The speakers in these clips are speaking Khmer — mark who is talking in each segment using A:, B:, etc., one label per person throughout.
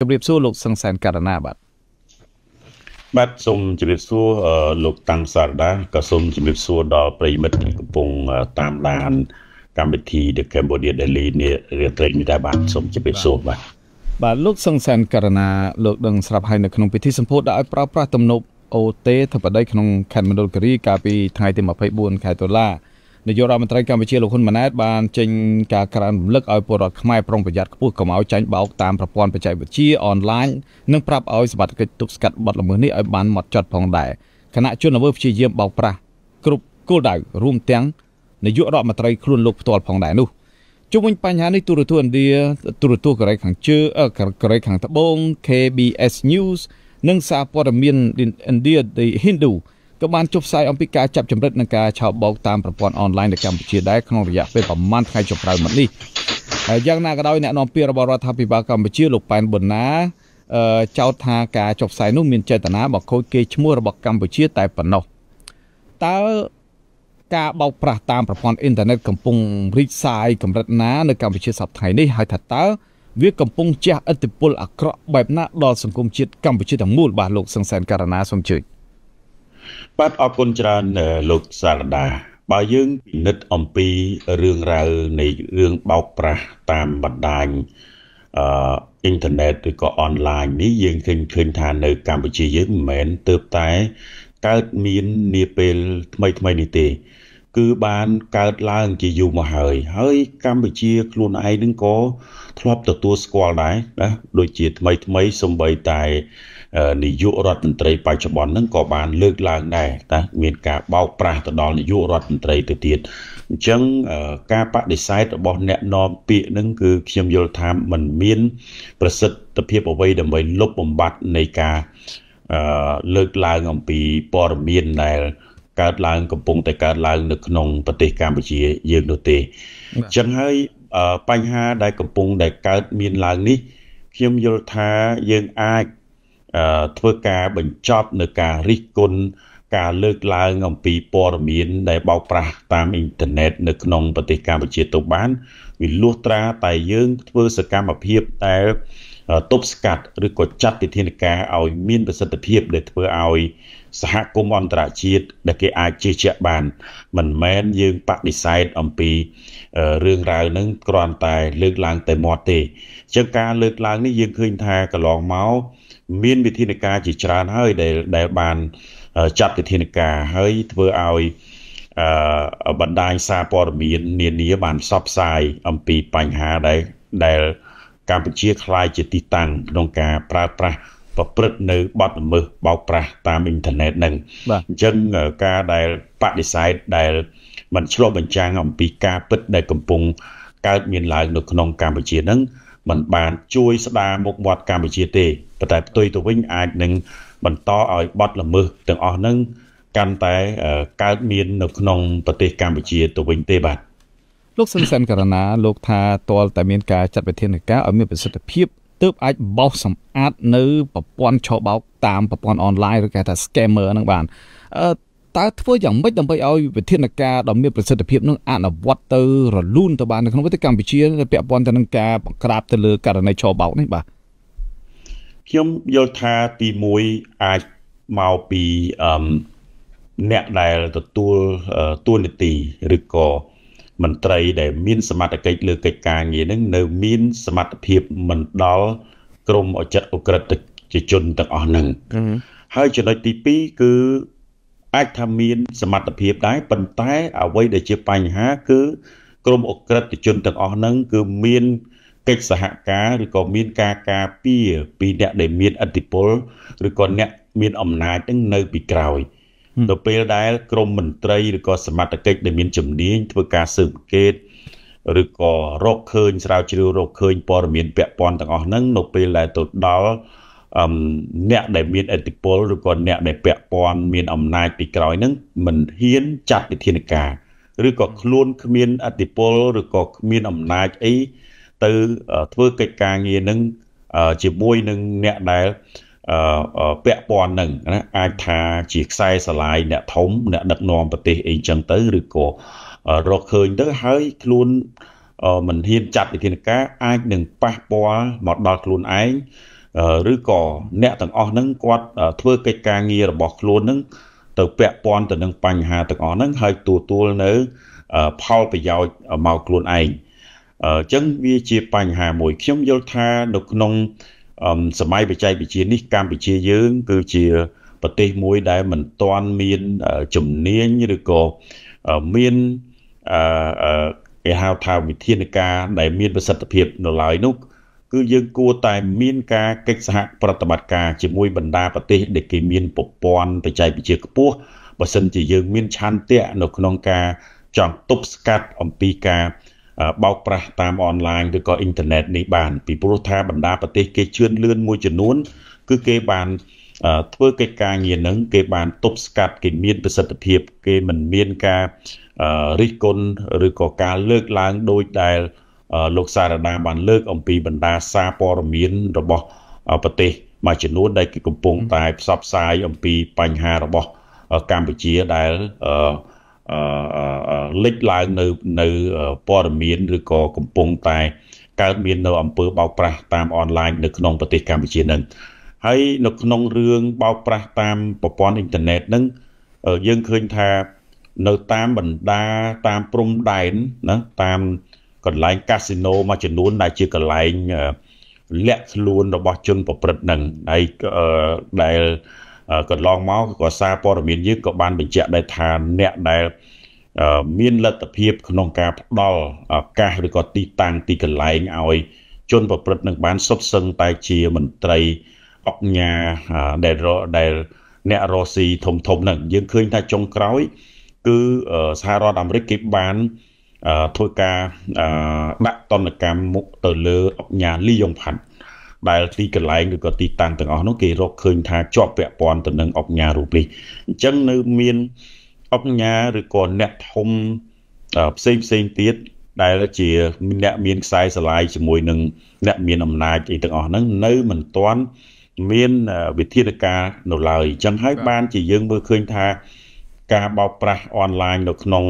A: ជម្រាបសួរលោកសង្សានករណាបាទ
B: បាទសូមជម្រាបសួរលោកតាំងសារដាក៏សូមជម្រាបសួរដល់ប្រិមិត្តកំពុងតាមដាន កម្មវិធី The Cambodia Daily នេះរាត្រីនេះដែរបាទសូមជម្រាបសួរបាទ
A: បាទលោកសង្សានករណាលោកដឹងស្រាប់ហើយនៅក្នុងពិធីសម្ពោធដែលឲ្យប្រើប្រាស់ទំនប់អូទេធិបតីក្នុងខេត្តមណ្ឌលគិរីកាលពីថ្ងៃទី24ខែតុលានាយករដ្ឋមន្ត្រីកម្ពុជាលោកហ៊ុនម៉ាណែតបានចេញការក្រើនរំលឹកឲ្យពលរដ្ឋខ្មែរប្រុងប្រយ័ត្នខ្ពស់កុំឲ្យចាញ់បោកតាមប្រព័ន្ធបច្ចេកវិទ្យាអនឡាញនិងប្រាប់ឲ្យសមត្ថកិច្ចទប់ស្កាត់បទល្មើសនេះឲ្យបានម៉ត់ចត់ផងដែរគណៈជនល្មើសព្យាយាមបោកប្រាស់គ្រប់គោលដៅរួមទាំងនាយករដ្ឋមន្ត្រីខ្លួនលោកផ្ទាល់ផងដែរនោះជុំវិញបញ្ហានេះទូរទស្សន៍ឥណ្ឌាទូរទស្សន៍កូរ៉េខាងជើងកូរ៉េខាងត្បូង KBS News និងសារព័ត៌មានឥណ្ឌា The Hindu ក៏បានចុះផ្សាយអំពីការចាប់ចម្រិតនិងការឆោបបោកតាមប្រព័ន្ធអនឡាញនៅកម្ពុជាដែរក្នុងរយៈពេលប្រមាណថ្ងៃចុងក្រោយមកនេះហើយយ៉ាងណាក៏ដោយអ្នកនាំពាក្យរបស់រដ្ឋាភិបាលកម្ពុជាលោកប៉ែនប៊ុនណាអឺចោទថា ការចុះផ្សាយនោះមានចេតនាបកខូចកេរ្តិ៍ឈ្មោះរបស់កម្ពុជាតែប៉ុណ្ណោះតើការបោកប្រាស់តាមប្រព័ន្ធអ៊ីនធឺណិតកំពុងរីកសាយកម្រិតណានៅកម្ពុជាសប្តាហ៍នេះហើយថាតើវាកំពុងជះឥទ្ធិពលអាក្រក់បែបណាដល់សង្គមជាតិកម្ពុជាទាំងមូលបាទលោកសង្សានការណាសូមជួយ។
B: បាទអរគុណច្រើនលោកសារដា បើយើងពិនិត្យអំពីរឿងរ៉ាវនៃរឿងបោកប្រាស់តាមបណ្ដាញអឺអ៊ីនធឺណិតឬក៏អនឡាញនេះយើងឃើញឃើញថានៅកម្ពុជាយើងមិនមែនទៅតែ កើតមាននាពេលថ្មីថ្មីនេះទេ គឺបានកើតឡើងជាយូរមកហើយ ហើយ កម្ពុជា ខ្លួនឯងនឹងក៏ធ្លាប់ទទួលស្គាល់ដែរណាដូចជាថ្មីថ្មីសំបីតែអឺនាយករដ្ឋមន្ត្រីបច្ចុប្បន្នហ្នឹងក៏បានលើកឡើងដែរតាមានការបោកប្រាស់ទៅដល់នាយករដ្ឋមន្ត្រីទៅទៀតអញ្ចឹងការបដិសេធរបស់អ្នកនាំពាក្យហ្នឹងគឺខ្ញុំយល់ថាมันមានប្រសិទ្ធភាពអ្វី ដើម្បីលុបបំបាត់នៃការលើកឡើងអំពីព័ត៌មានដែលកើតឡើងកំពុង តែកើតឡើងនៅក្នុងប្រទេសកម្ពុជាយើងនោះទេអញ្ចឹងហើយបញ្ហាដែលកំពុងតែកើតមានឡើងនេះខ្ញុំយល់ថាយើងអាចធ្វើការបញ្ចប់នៅការរិះគន់ការលើកឡើងអំពីព័ត៌មាន ដែលបោកប្រាស់តាមអ៊ីនធឺណិតនៅក្នុងប្រទេសកម្ពុជាទៅបានវាលុះត្រាតែយើង ធ្វើសកម្មភាពដែលទប់ស្កាត់ឬក៏ចាត់វិធានការឲ្យមានប្រសិទ្ធភាពដែលធ្វើឲ្យ សហគមន៍អន្តរជាតិដែលគេ អាចជឿជាក់បាន មិនមែនយើងបដិសេធអំពីរឿងរ៉ាវហ្នឹងគ្រាន់តែលើកឡើង តែមាត់ទេអញ្ចឹងការលើកឡើងនេះយើងឃើញថាកន្លងមកមានវិធានការជាច្រើនហើយដែលដែលបានចាត់វិធានការហើយធ្វើឲ្យអឺបណ្ដាញសារព័ត៌មាន នានាបានផ្សព្វផ្សាយអំពីបញ្ហាដែលដែលកម្ពុជាคล้ายជាទីតាំងក្នុងការប្រើប្រាស់ប្រព្រឹត្តនៅបទល្មើសបោកប្រាស់តាមអ៊ីនធឺណិតហ្នឹងអញ្ចឹងការដែលបដិសេធដែលមិនឆ្លុះបញ្ចាំងអំពីការពិតដែលកំពុងកើតមានឡើងនៅក្នុងកម្ពុជាហ្នឹងมันបាន ជួយស្ដារមុខមាត់កម្ពុជាទេប៉ុន្តែផ្ទុយទៅវិញអាចនឹងបន្តឲ្យបត់ល្មើសទាំងអស់ហ្នឹងកាន់តែកើតមាននៅក្នុងប្រទេសកម្ពុជាទៅវិញទេបាទ
A: លោកសុនសានករណាលោកថាទាល់តែមានការចាត់វិធានការឲ្យមានប្រសិទ្ធភាពទើបអាចបោសសម្អាតនៅប្រព័ន្ធឆោបោកតាមប្រព័ន្ធអនឡាញឬគេថា scammer ហ្នឹងបានអឺតើធ្វើយ៉ាងម៉េចដើម្បីឲ្យវិធានការដ៏មានប្រសិទ្ធភាពនឹងអនុវត្តទៅរលូនទៅបាននៅក្នុងប្រទេសកម្ពុជាពាក់ព័ន្ធទៅនឹងការបង្ក្រាបទៅលើករណីឆោបោកនេះបាទ
B: ខ្ញុំយល់ថាទី1អាចមកពីអ្នកដែលទទួលតួនាទីឬក៏មន្ត្រីដែលមាន សមត្ថកិច្ចលើកិច្ចការងារនឹងនៅ មានសមត្ថភាពមិនដល់ក្រមអចិន្ត្រអក្រិតជាជនទាំងអស់ហ្នឹងហើយចំណុចទី2គឺអាចថាមានសមត្ថភាពដែរប៉ុន្តែ អ្វីដែលជាបញ្ហា គឺ ក្រមអក្រិតជនទាំងអស់ហ្នឹងគឺមានកិច្ចសហការឬក៏មានការការពារពីអ្នកដែលមានឥទ្ធិពលឬក៏អ្នកមានអំណាចនឹងនៅពីក្រោយនៅពេលដែលក្រមមន្ត្រីឬក៏សមត្ថកិច្ចដែលមានជំនាញធ្វើការស៊ើបអង្កេតឬក៏រកឃើញស្រាវជ្រាវរកឃើញព័ត៌មាន ពាក់ព័ន្ធទាំងអស់ហ្នឹងនៅពេលដែលទៅដល់អឺអ្នកដែលមានឥទ្ធិពលឬក៏អ្នកដែលពាក់ព័ន្ធមានអំណាចពីក្រោយហ្នឹងមិនហ៊ានចាត់វិធានការ ឬក៏ខ្លួនគ្មានឥទ្ធិពលឬក៏គ្មានអំណាចអីទៅធ្វើកិច្ចការងារនឹងជាមួយនឹងអ្នកដែលពាក់ព័ន្ធនឹងណាអាចថាជាខ្សែស្រឡាយអ្នកធំអ្នកដឹកនាំប្រទេសអីចឹងទៅឬក៏រកឃើញទៅហើយខ្លួនមិនហ៊ានចាត់វិធានការអាចនឹងប៉ះពាល់មកដល់ខ្លួនឯងឬក៏អ្នកទាំងអស់ហ្នឹងគាត់ ធ្វើកិច្ចការងាររបស់ខ្លួនហ្នឹងទៅពាក់ព័ន្ធទៅនឹងបញ្ហាទាំងអស់ហ្នឹងហើយទទួលនៅផលប្រយោជន៍មកខ្លួនឯងអញ្ចឹងវាជាបញ្ហាមួយខ្ញុំយល់ថា នៅក្នុងសម័យបច្ចេកវិទ្យានេះកម្ពុជាយើង គឺជាប្រទេសមួយដែលមិនទាន់មានជំនាញឬក៏មានអឺគេហៅថាវិធានការដែលមានប្រសិទ្ធភាពនៅឡើយនោះគឺយើងគួរតែមាន ការកិច្ចសហប្រតិបត្តិការជាមួយបណ្ដាប្រទេសដែលគេមានប្រព័ន្ធបច្ចេកវិទ្យាខ្ពស់បើសិនជាយើងមានឆន្ទៈនៅក្នុងការចង់ទប់ស្កាត់អំពីការបោកប្រាស់តាមអនឡាញឬក៏អ៊ីនធឺណិតនេះបានពីព្រោះថាបណ្ដាប្រទេស គេជឿនលឿនមួយចំនួនគឺគេបាន ធ្វើកិច្ចការងារនឹងគេបានទប់ស្កាត់គេមានប្រសិទ្ធភាព គេមិនមានការរិះគន់ឬក៏ការលើកឡើងដោយដែលលោកសារណាបានលើក អំពីបណ្ដាសារព័ត៌មាន របស់ប្រទេសមួយចំនួនដែលគេកំពុងតែផ្សព្វផ្សាយអំពីបញ្ហារបស់កម្ពុជាដែលអឺលិចឡើងនៅនៅព័ត៌មានឬក៏កំពុងតែ កើតមាននៅអំពើបោកប្រាស់តាមអនឡាញនៅក្នុងប្រទេសកម្ពុជានឹងហើយនៅក្នុងរឿងបោកប្រាស់តាមប្រព័ន្ធអ៊ីនធឺណិតនឹងយើងឃើញថានៅតាមបណ្ដាតាមព្រំដែនណាតាមកន្លែងកាស៊ីណូមួយចំនួនដែលជាកន្លែងលាក់ខ្លួន របស់ជនប្រព្រឹត្តនឹងហើយដែលកន្លងមកក៏សារព័ត៌មានយើងក៏បានបញ្ជាក់ដែរថាអ្នកដែលមានលទ្ធភាពក្នុងការផ្ដល់ឱកាសឬក៏ទីតាំងទីកន្លែងឲ្យ ជនប្រព្រឹត្តនឹងបានសុទ្ធសឹងតែជាមន្ត្រីអង្គការដែលដែលអ្នករស៊ីធំធំហ្នឹងយើងឃើញថាចុងក្រោយគឺសហរដ្ឋអាមេរិកគេបានធ្វើការដាក់តន្តកម្មមុខទៅលើអង្គការលីយ៉ុងផាត់ដែលទីកន្លែងឬក៏ទីតាំងទាំងអស់នោះគេរកឃើញថាជាប់ពាក់ព័ន្ធទៅនឹងអបញ្ញារូបនេះអញ្ចឹងនៅមានអបញ្ញាឬក៏អ្នកធំផ្សេងផ្សេងទៀតដែលជាអ្នកមានខ្សែស្រឡាយជាមួយនឹងអ្នកមានអំណាចអីទាំងអស់ហ្នឹងនៅមិនទាន់មានវិធានការនៅឡើយអញ្ចឹងហើយបានជាយើងមើលឃើញថា ការបោកប្រាស់អនឡាញនៅក្នុង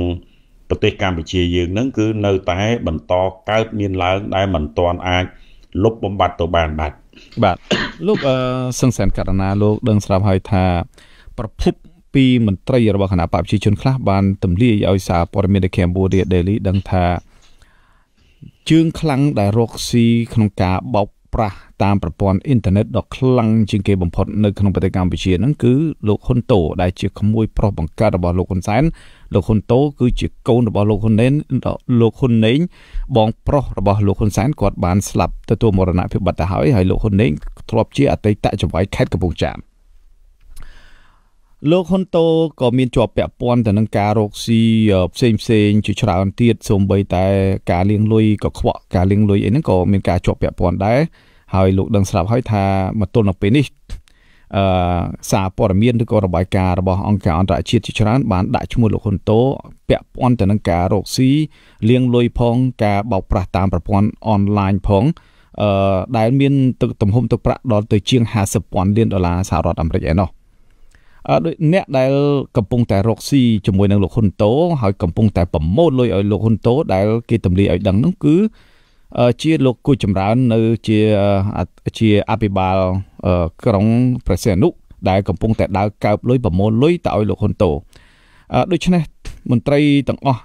B: ប្រទេសកម្ពុជាយើងហ្នឹងគឺនៅតែបន្តកើតមានឡើងដែលមិនទាន់អាចលុបបំបត្តិទៅបានបាទ
A: បាទលោកអឺសឹងសែនករណាលោកដឹងស្រាប់ហើយថា ប្រភពពីមន្ត្រីរបស់គណៈបព្វជិជនខ្លះបានទម្លាយឲ្យសារព័ត៌មាន The Cambodia Daily ដឹងថាជើង ខ្លាំងដែលរកស៊ីក្នុងការបោកប្រាស់តាមប្រព័ន្ធអ៊ីនធឺណិតដ៏ខ្លាំងជាងគេបំផុតនៅក្នុងប្រទេសកម្ពុជាហ្នឹងគឺលោកហ៊ុនតូដែលជាក្មួយប្រុសបង្កើតរបស់លោកហ៊ុនសែនលោកហ៊ុនតូ គឺជាកូនរបស់លោកហ៊ុនណេនលោកហ៊ុនណេងបងប្រុសរបស់លោកហ៊ុនសែនគាត់បានស្លាប់ទទួលមរណភាពបាត់ទៅហើយហើយលោកហ៊ុនណេងធ្លាប់ជាអតីតចង្វាយខេត្តកំពង់ចាមលោកហ៊ុនតូក៏មានជាប់ពាក់ព័ន្ធទៅនឹងការរកស៊ីផ្សេងផ្សេងជាច្រើនទៀតសូម្បីតែការលាងលុយក៏ខ្វក់ការលាងលុយអីហ្នឹងក៏មានការជាប់ពាក់ព័ន្ធដែរហើយលោកដឹងស្រាប់ហើយថាមកទល់នៅពេលនេះអឺសារព័ត៌មានឬក៏របាយការណ៍របស់អង្គការអន្តរជាតិជាច្រើនបាន ដាក់ឈ្មោះលោកហ៊ុនតូពាក់ព័ន្ធទៅនឹងការរកស៊ីលាងលុយផងការបោកប្រាស់តាមប្រព័ន្ធអនឡាញផងអឺដែលមានទឹកទំហំទឹកប្រាក់ដល់ទៅជាង50,000លានដុល្លារសហរដ្ឋអាមេរិកឯណោះអឺដូចអ្នកដែលកំពុងតែរកស៊ីជាមួយនឹងលោកហ៊ុនតូហើយកំពុង តែប្រម៉ូទលុយឲ្យលោកហ៊ុនតូដែល គេទម្លាយឲ្យដឹងនោះគឺជាលោកគូចម្រើននៅជាជាអភិបាលក្រុងប្រសិទ្ធនុដែលកំពុងតែដើរកើបលុយប្រមូលលុយទៅឲ្យលោកហ៊ុនតូដូច្នេះមន្ត្រីទាំងអស់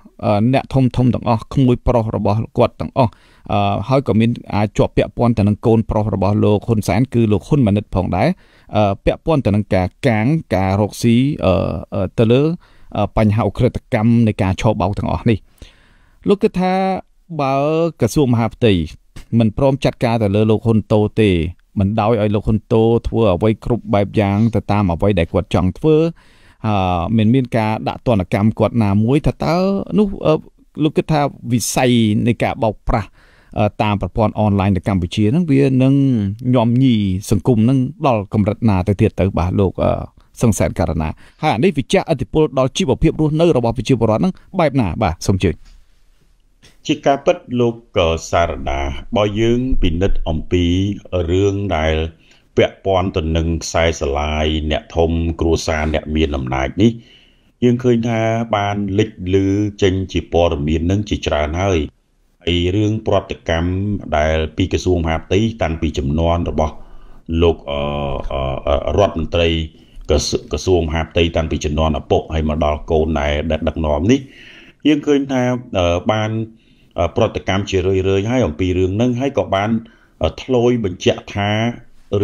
A: អ្នកធំធំទាំងអស់ក្មួយ ប្រុសរបស់គាត់ទាំងអស់ហើយក៏មានអាចជាប់ពាក់ព័ន្ធទៅនឹងកូនប្រុសរបស់លោកហ៊ុនសែនគឺលោកហ៊ុនម៉ាណិត ផងដែរពាក់ព័ន្ធទៅនឹងការកាងការរកស៊ីទៅលើ បញ្ហាអ ுக ្រិតកម្មនៃការឆោបបោកទាំងអស់នេះលោកគិតថាបើក្រសួងមហាផ្ទៃមិនព្រមចាត់ការទៅលើលោកហ៊ុនតូទេមិនដោយឲ្យលោកហ៊ុនតូធ្វើអ្វីគ្រប់បែបយ៉ាងទៅតាមអ្វីដែលគាត់ចង់ធ្វើអឺមិនមានការដាក់ទណ្ឌកម្មគាត់ណាមួយថាតើនោះលោកគិតថាវិស័យនៃការបោកប្រាស់តាមប្រព័ន្ធអនឡាញនៅកម្ពុជាហ្នឹងវានឹងញោមញីសង្គមហ្នឹងដល់កម្រិតណាទៅទៀតទៅបាទលោក សង្កេតករណាហើយអានេះវាចាក់ឥទ្ធិពលដល់ជីវភាពរស់នៅរបស់ប្រជាពលរដ្ឋហ្នឹងបែបណាបាទសូមជឿ
B: ជាការពិតលោកកសារដាបើយើងពិនិត្យអំពីរឿងដែលពាក់ព័ន្ធទៅនឹងខ្សែស្រឡាយអ្នកធំគ្រួសារអ្នកមានអំណាចនេះ យើងឃើញថាបានលិចលឺចេញជាព័ត៌មាននឹងជាច្រើនហើយហើយរឿងប្រតិកម្មដែល ពីក្រសួងមហាផ្ទៃតាំងពីចំនួនរបស់លោករដ្ឋមន្ត្រីក្រសួងមហាផ្ទៃតាំងពីចំនួនឪពុកហើយមកដល់កូនដែលដឹកនាំនេះយើងឃើញថាបានប្រតិកម្មជារឿយរឿយហើយអំពីរឿងហ្នឹងហើយក៏បាន ធ្លោយបញ្ជាក់ថា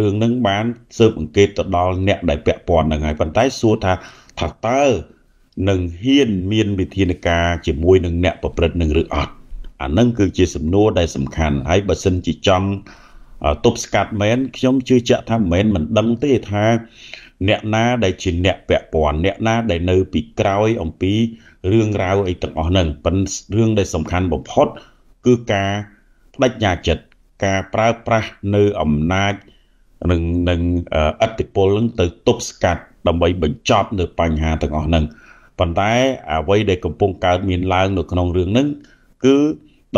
B: រឿងហ្នឹងបានស៊ើបអង្កេតទៅដល់អ្នកដែលពាក់ព័ន្ធហ្នឹងហើយប៉ុន្តែសួរថាថាតើនឹងហ៊ានមានវិធានការជាមួយនឹងអ្នកប្រព្រឹត្តនឹងឬអត់អានឹងគឺជាសំណួរដែលសំខាន់ហើយបើសិនជាចង់ទប់ស្កាត់មែនខ្ញុំជឿជាក់ថាមែនមិនដឹងទេថា អ្នកណាដែលជាអ្នកពាក់ព័ន្ធអ្នកណាដែលនៅ ពីក្រោយអំពីរឿងរ៉ាវអីទាំងអស់ហ្នឹងប៉ុន្តែរឿងដែលសំខាន់បំផុត គឺការបដិញ្ញាចិត្តការប្រើប្រាស់នៅអំណាចនិងនឹងអតិពលនឹងទៅទប់ស្កាត់ដើម្បីបញ្ចប់នៅបញ្ហាទាំងអស់ហ្នឹងប៉ុន្តែអ្វីដែលកំពុងកើតមានឡើងនៅក្នុងរឿងហ្នឹងគឺ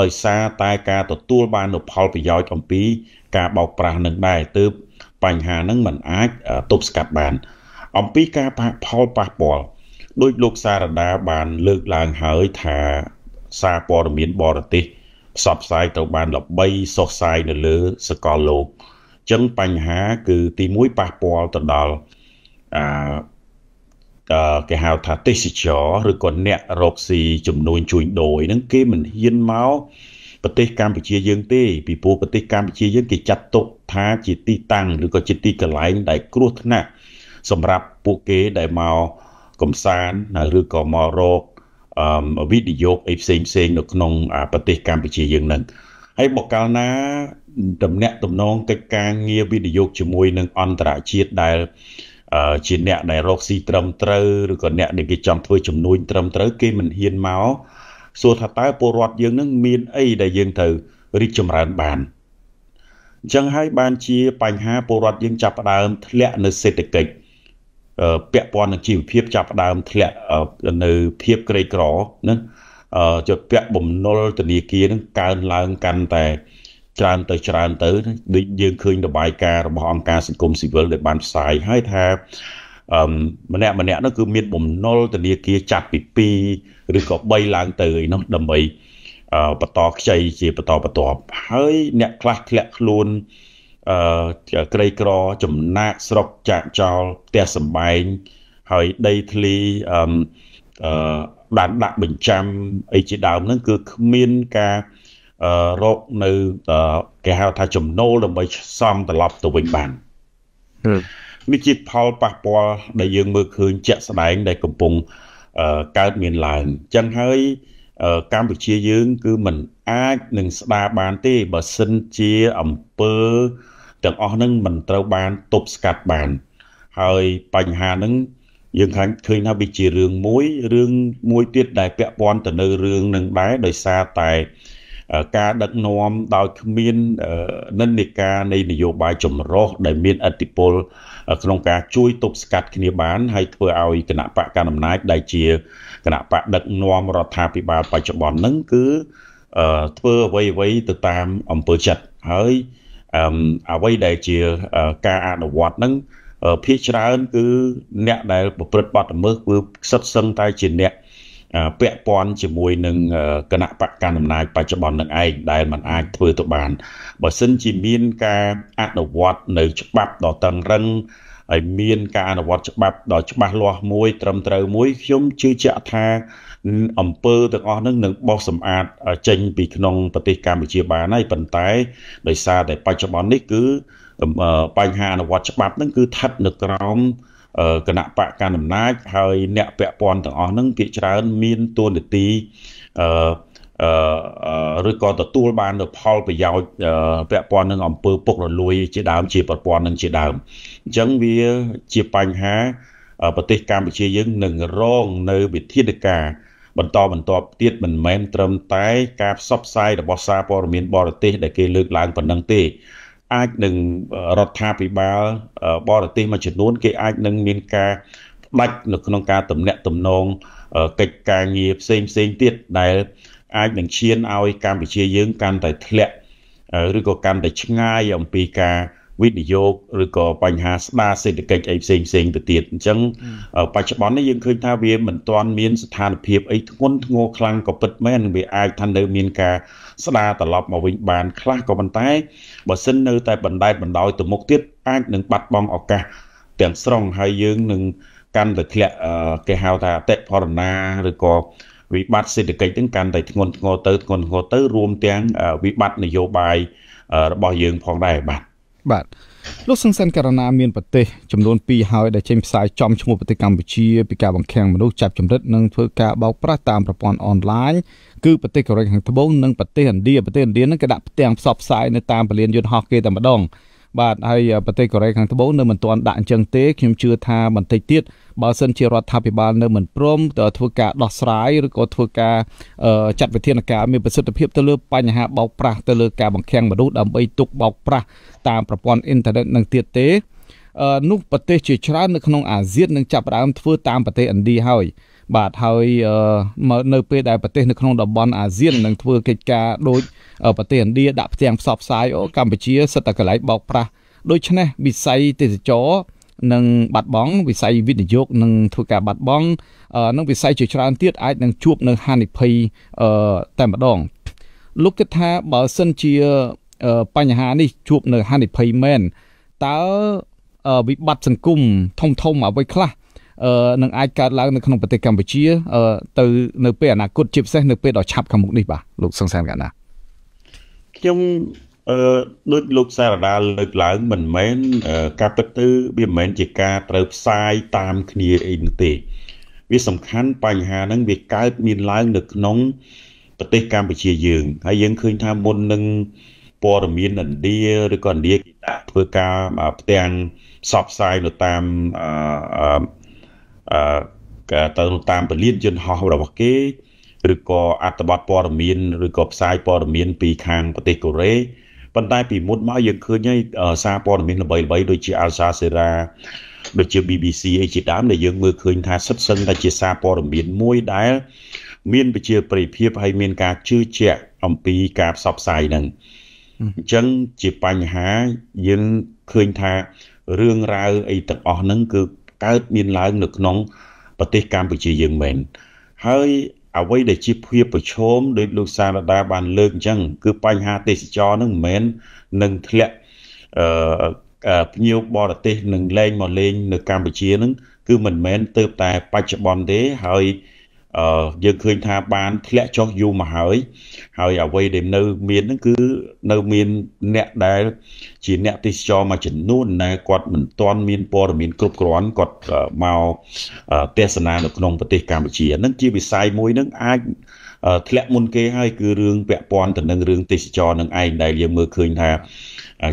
B: ដោយសារតែការទទួលបាននូវផលប្រយោជន៍អំពីការបោកប្រាស់នឹងដែរទើបបញ្ហាហ្នឹងมันអាចទប់ស្កាត់បាន អំពីការផលប៉ះពាល់ដោយលោកសារដាបានលើកឡើងហើយថាសារព័ត៌មានបរទេសផ្សព្វផ្សាយទៅបានល្បីសុសសាយនៅលើសកលលោក ចឹងបញ្ហាគឺទី1ប៉ះពាល់ទៅដល់អាគេហៅថាទេសចរឬក៏អ្នករកស៊ីចំនួនជួញដូរហ្នឹងគេមិនហ៊ានមកប្រទេសកម្ពុជាយើងទេពីព្រោះប្រទេសកម្ពុជាយើងគេចាត់ទុកថាជាទីតាំងឬក៏ជាទីកន្លែងដែលគ្រោះថ្នាក់សម្រាប់ពួកគេដែលមកកំសាន្តឬក៏មករកវិនិយោគអីផ្សេងផ្សេងនៅក្នុងប្រទេសកម្ពុជាយើងនឹងហើយបកកាលណាតំណាក់តំណងកិច្ចការងារវិនិយោគជាមួយនឹងអន្តរជាតិដែលជាអ្នកដែលរកស៊ីត្រឹមត្រូវឬក៏អ្នកដែលគេចង់ធ្វើជំនួយត្រឹមត្រូវគេមិនហ៊ានមកសួរថាតើពលរដ្ឋយើងនឹងមានអីដែលយើងត្រូវរីកចម្រើនបានអញ្ចឹងហើយបានជាបញ្ហាពលរដ្ឋយើងចាប់ផ្ដើមធ្លាក់នៅសេដ្ឋកិច្ចពាក់ព័ន្ធនឹងជីវភាពចាប់ផ្ដើមធ្លាក់នៅភាពក្រីក្រហ្នឹងជាពាក់បំណុលធនាគារហ្នឹងកើនឡើងកាន់តែច្រើនទៅច្រើនទៅដូចយើងឃើញរបាយការណ៍របស់អង្គការសង្គមស៊ីវិលដែលបានផ្សាយឲ្យថាអឺម្នាក់ម្នាក់នោះគឺមានបំណុលធនាគារចាប់ពី2ឬក៏3ឡើងទៅឯនោះដើម្បីបន្តខ្ចីជាបន្តបន្ទាប់ហើយអ្នកខ្លះធ្លាក់ខ្លួនអឺអឺក្រីក្រចំណាក់ស្រុកចាក់ចោលផ្ទះសម្បែងហើយដីធ្លីអឺបានដាក់បញ្ចាំ អីជាដើមហ្នឹងគឺគ្មានការរកនៅគេហៅថាចំណូលដើម្បីសំត្រឡប់ទៅវិញបាននេះជាផលប៉ះពាល់ដែលយើងមើលឃើញជាក់ស្ដែង ដែលកំពុងកើតមានឡើងអញ្ចឹងហើយកម្ពុជាយើង គឺមិនអាចនឹងស្ដារបានទេបើសិនជាអង្គើទាំងអស់ហ្នឹងមិនត្រូវបានទប់ស្កាត់បានហើយបញ្ហាហ្នឹងយើងខាងឃើញថាវាជារឿងមួយរឿងមួយទៀតដែលពាក់ព័ន្ធទៅនៅរឿងនឹងដែរដោយសារតែការដឹកនាំដោយគ្មាននិន្នាការនៃនយោបាយចម្រុះដែលមានអធិបុលក្នុងការជួយទប់ស្កាត់គ្នាបានហើយធ្វើឲ្យគណៈបកកណ្ដាលអំណាចដែលជាគណៈបកដឹកនាំរដ្ឋាភិបាលបច្ចុប្បន្នហ្នឹងគឺធ្វើអ្វីៗទៅតាមអំពើចិត្តហើយអ្វីដែលជាការអនុវត្តហ្នឹងភាគច្រើន គឺអ្នកដែល ប្រព្រឹត្តបទល្មើសគឺសិតសឹងតែជាអ្នកពាក់ព័ន្ធជាមួយនឹងគណៈបកកណ្ដាលអំណាចបច្ចុប្បន្ននឹងឯងដែលมันអាចធ្វើទៅបានបើសិនជាមានការអនុវត្តនៅច្បាប់ដ៏តឹងរឹងហើយមានការអនុវត្តច្បាប់ដ៏ច្បាស់លាស់មួយ ត្រឹមត្រូវមួយខ្ញុំជឿជាក់ថាអង្គើទាំងអស់ហ្នឹងនឹងបោះសម្អាតចេញពីក្នុងប្រទេសកម្ពុជាបានហើយប៉ុន្តែដោយសារតែបច្ចុប្បន្ននេះគឺបញ្ហាអនុវត្តច្បាប់ហ្នឹងគឺស្ថិតនៅក្រោមគណៈបកកណ្ដាលអំណាចហើយអ្នកពាក់ព័ន្ធទាំងអស់ហ្នឹងភាគច្រើនមានទួនាទីអឺឬក៏ទទួលបាននូវផលប្រយោជន៍ពាក់ព័ន្ធនឹងអំពើពុករលួយជាដើមជាប្រព័ន្ធនឹងជាដើមអញ្ចឹងវាជាបញ្ហាប្រទេសកម្ពុជាយើងនឹងរងនៅវិធានការបន្តបន្ទាប់ទៀតមិនមែនត្រឹមតែ ការផ្សព្វផ្សាយរបស់សារព័ត៌មាន បរទេសដែលគេលើកឡើងប៉ុណ្ណឹងទេ អាចនឹងរដ្ឋាភិបាលបរទេសមួយចំនួន គេអាចនឹងមានការផ្ដាច់នៅក្នុងការទំនាក់ទំនងកិច្ចការងារផ្សេងផ្សេងទៀតដែលអាចនឹងឈានឲ្យកម្ពុជាយើងកាន់តែធ្លាក់ឬក៏កាន់តែឆ្ងាយអំពីការវិនិយោគឬក៏បញ្ហាស្ដារសេដ្ឋកិច្ចអីផ្សេងផ្សេងទៅទៀតអញ្ចឹងបច្ចុប្បន្ននេះយើងឃើញថាវាមិនទាន់មានស្ថានភាពអីធ្ងន់ធ្ងរខ្លាំងក៏ពិតមែនវាអាចថានៅ មានការស្ដារត្រឡប់មកវិញបានខ្លះក៏ប៉ុន្តែបើសិននៅតែបណ្តែតបណ្ដោយទៅមុខទៀតអាចនឹងបាត់បង់ឱកាសទាំងស្រុងហើយយើងនឹងកាន់តែធ្លាក់គេហៅថាអតិផរណាឬក៏វិបត្តិសេដ្ឋកិច្ចនឹងកាន់តែធ្ងន់ធ្ងរទៅធ្ងន់ធ្ងរទៅរួមទាំង វិបត្តិនយោបាយរបស់យើងផងដែរបាទ
A: បាទលោកសង្សានករណីមានប្រទេសចំនួន2ហើយដែលចេញផ្សាយចំឈ្មោះប្រទេសកម្ពុជាពីការបង្ខាំងមនុស្សចាប់ចម្រិតនិងធ្វើការបោកប្រាស់តាមប្រព័ន្ធអនឡាញគឺប្រទេសកូរ៉េខាងត្បូងនិងប្រទេសឥណ្ឌាប្រទេសឥណ្ឌានឹងគេដាក់ផ្ទាំងផ្សព្វផ្សាយនៅតាមពលានយន្តហោះគេតែម្ដងបាទហើយប្រទេសកូរ៉េខាងត្បូងនៅមិនទាន់ដាក់អញ្ចឹងទេខ្ញុំជឿថាបន្តិចទៀតបើសិនជារដ្ឋាភិបាលនៅមិនព្រមទៅធ្វើការដោះស្រាយឬក៏ធ្វើការចាត់វិធានការមានប្រសិទ្ធភាពទៅលើបញ្ហាបោកប្រាស់ទៅលើការបង្ខាំងមនុស្សដើម្បីទុកបោកប្រាស់តាមប្រព័ន្ធអ៊ីនធឺណិតនឹងទៀតទេនោះប្រទេសជាច្រើននៅក្នុងអាស៊ាននឹងចាប់ផ្ដើមធ្វើតាមប្រទេសឥណ្ឌាហើយបាទហើយនៅពេលដែលប្រទេសនៅក្នុងតំបន់អាស៊ាននឹងធ្វើកិច្ចការដូចប្រទេសឥណ្ឌាដាក់ផ្ទាំងផ្សព្វផ្សាយអូកម្ពុជាសិតតែកន្លែងបោកប្រាស់ដូច្នេះវិស័យទេសចរនឹងបាត់បង់វិស័យវិនិយោគនឹងធ្វើការបាត់បង់និងវិស័យជាច្រើនទៀតអាចនឹងជួបនៅហានិភ័យតែម្ដង លោកគិតថាបើសិនជាបញ្ហានេះជួបនៅហានិភ័យមែនតើវិបត្តិសង្គមធំធំអ្វីខ្លះនឹងអាចកើតឡើងនៅក្នុងប្រទេសកម្ពុជាទៅនៅពេលអនាគតជាពិសេសនៅពេលដ៏ឆាប់ខាងមុខនេះបាទលោកសង្សានកណា
B: ខ្ញុំអឺដូចលោកសារដាលើកឡើងមិនមែនការពិតទៅវាមិនមែនជាការត្រូវផ្សាយតាមគ្នាអីនោះទេ វាសំខាន់បញ្ហាហ្នឹងវាកើតមានឡើង នៅក្នុងប្រទេសកម្ពុជាយើងហើយយើងឃើញថាមុននឹងព័ត៌មានឥណ្ឌាឬក៏ឥណ្ឌាគេដាក់ធ្វើការផ្ទាំងផ្សព្វផ្សាយនៅតាមអឺអឺទៅតាមពលានយន្តហោះរបស់គេឬក៏អត្តបទព័ត៌មានឬក៏ផ្សាយព័ត៌មានពីខាងប្រទេសកូរ៉េប៉ុន្តែពីមុនមកយើងឃើញហើយសារព័ត៌មានល្បីៗដូចជា Al Jazeera ដូចជា BBC អីជាដើមដែលយើងមើលឃើញថាសិតសឹងតែជាសារព័ត៌មានមួយដែល មានប្រជាប្រិយភាពហើយមានការជឿជាក់អំពីការផ្សព្វផ្សាយហ្នឹងអញ្ចឹងជាបញ្ហាយើងឃើញថារឿងរ៉ាវអីទាំងអស់ហ្នឹងគឺកើតមានឡើងនៅក្នុង ប្រទេស កម្ពុជាយើងមែនហើយអ្វីដែលជាភាពប្រឈមដោយលោកសារដាបានលើកអញ្ចឹងគឺបញ្ហាទេសចរនឹងមិនមែននឹងធ្លាក់អឺភ្ញៀវបរទេសនឹងលែងមកលេងនៅកម្ពុជានឹងគឺមិនមែនទៅតែបច្ចុប្បន្នទេហើយយើងឃើញថាបាន ធ្លាក់ចុះយូរមកហើយ ហើយអ្វីដែលនៅមានហ្នឹងគឺនៅមានអ្នកដែល ជាអ្នកទេសចរមួយចំនួនដែលគាត់មិនទាន់មានព័ត៌មានគ្រប់គ្រាន់គាត់មកទស្សនានៅក្នុងប្រទេសកម្ពុជាហ្នឹងជាវិស័យមួយហ្នឹងអាចធ្លាក់មុនគេហើយគឺរឿងពាក់ព័ន្ធទៅនឹងរឿងទេសចរនឹងឯងដែលយើងមើលឃើញថា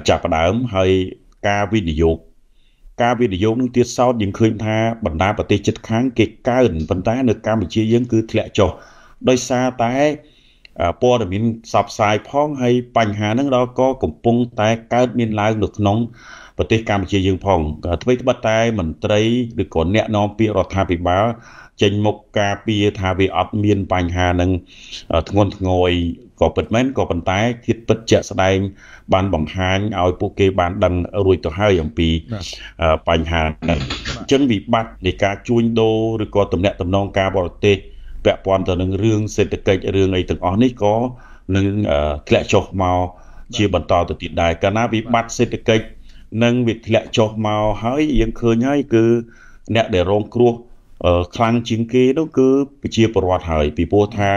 B: ចាប់ផ្ដើមហើយការវិនិយោគការវិនិយោគនឹងទៀតសោតយើងឃើញថាបណ្ដាប្រទេសជិតខាងគេកើនប៉ុន្តែនៅកម្ពុជាយើងគឺធ្លាក់ចុះដោយសារតែព័ត៌មានផ្សព្វផ្សាយផងហើយបញ្ហាហ្នឹងដល់ក៏កំពុងតែកើតមានឡើងនៅក្នុង ប្រទេសកម្ពុជាយើងផងក៏អ្វីត្បិតតែមន្ត្រីឬក៏អ្នកនាំពាក្យរដ្ឋាភិបាលចេញមុខការពារថាវាអត់មានបញ្ហានឹងធ្ងន់ធ្ងរអីក៏ពិតមែនក៏ប៉ុន្តែធាតពិតជាក់ស្ដែង បានបង្ហាញឲ្យពួកគេបានដឹងរួចទៅហើយអំពីបញ្ហាហ្នឹងអញ្ចឹងវិបត្តិនៃការជួញដូរឬក៏ទំនាក់ទំនងការបរទេសពាក់ព័ន្ធទៅនឹងរឿងសេដ្ឋកិច្ចរឿងអីទាំងអស់នេះក៏នឹងធ្លាក់ចុះមកជា បន្តទៅទៀតដែរកាលណាវិបត្តិសេដ្ឋកិច្ចនឹងវាធ្លាក់ចុះមកហើយយើងឃើញហើយគឺ អ្នកដែលរងគ្រោះខ្លាំងជាងគេនោះគឺប្រជាពលរដ្ឋហើយពីព្រោះថា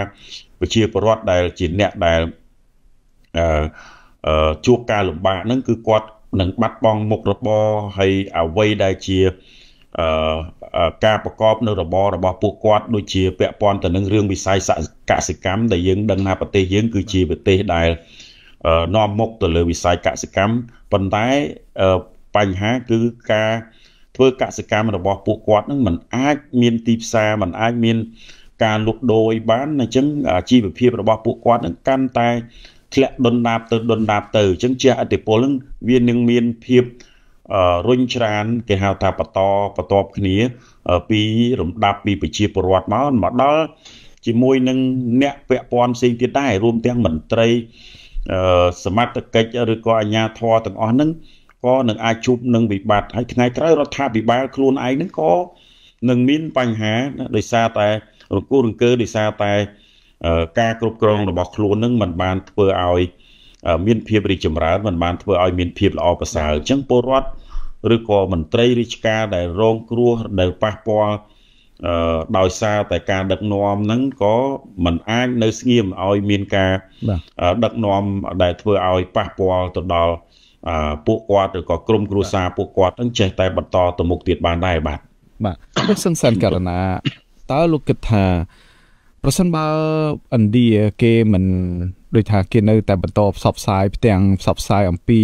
B: ប្រជាពលរដ្ឋដែលជាអ្នកដែលអឺជួបការលំបាកហ្នឹងគឺគាត់នឹងបាត់បង់មុខរបរហើយអ្វីដែលជាអឺការប្រកបនៅរបររបស់ពួកគាត់ដូចជាពាក់ព័ន្ធទៅនឹងរឿងវិស័យកសិកម្មដែលយើងដឹងថាប្រទេសយើងគឺជាប្រទេសដែលនាំមុខទៅលើវិស័យកសិកម្មប៉ុន្តែបញ្ហាគឺការធ្វើកសិកម្មរបស់ពួកគាត់នឹងមិនអាច មានទីផ្សារមិនអាចមានអឺការលក់ដូរបានអញ្ចឹងអាជីវភាពរបស់ពួកគាត់នឹងកាន់តែធ្លាក់ដុនដាបទៅដុនដាបទៅអញ្ចឹងជាអតិពលនឹងវានឹងមានភាពរុញច្រានគេហៅថាបន្តបន្តគ្នាពីរំដាប់ពីប្រជាពលរដ្ឋមកមកដល់ជាមួយនឹងអ្នកពាក់ព័ន្ធផ្សេងទៀតដែររួមទាំងមន្ត្រីសមត្ថកិច្ចឬក៏អាជ្ញាធរទាំងអស់ហ្នឹងក៏នឹងអាចជួបនឹងវិបត្តិហើយថ្ងៃក្រោយរដ្ឋាភិបាលខ្លួនឯងហ្នឹងក៏នឹងមានបញ្ហាដោយសារតែរគូរង្គើដោយសារតែការគ្រប់គ្រង របស់ខ្លួននឹងมันបានធ្វើឲ្យ មានភាពរីកចម្រើនมันបានធ្វើឲ្យមានភាពល្អប្រសើរអញ្ចឹងពលរដ្ឋឬក៏មន្ត្រីរាជការដែលរងគ្រោះដែលប៉ះពាល់ដោយសារតែការ ដឹកនាំហ្នឹងក៏มันអាចនៅស្ងៀមឲ្យ មានការដឹកនាំដែលធ្វើឲ្យប៉ះពាល់ទៅដល់ពួកគាត់ឬក៏ក្រុមគ្រួសារពួកគាត់នឹងចេះតែបន្តទៅមុខទៀតបានដែរបាទ
A: បាទសង្សានករណីតើលោកគិតថាប្រសិនបើឥណ្ឌាគេមិន ដូចថាគេនៅតែបន្តផ្សព្វផ្សាយផ្ទាំងផ្សព្វផ្សាយអំពី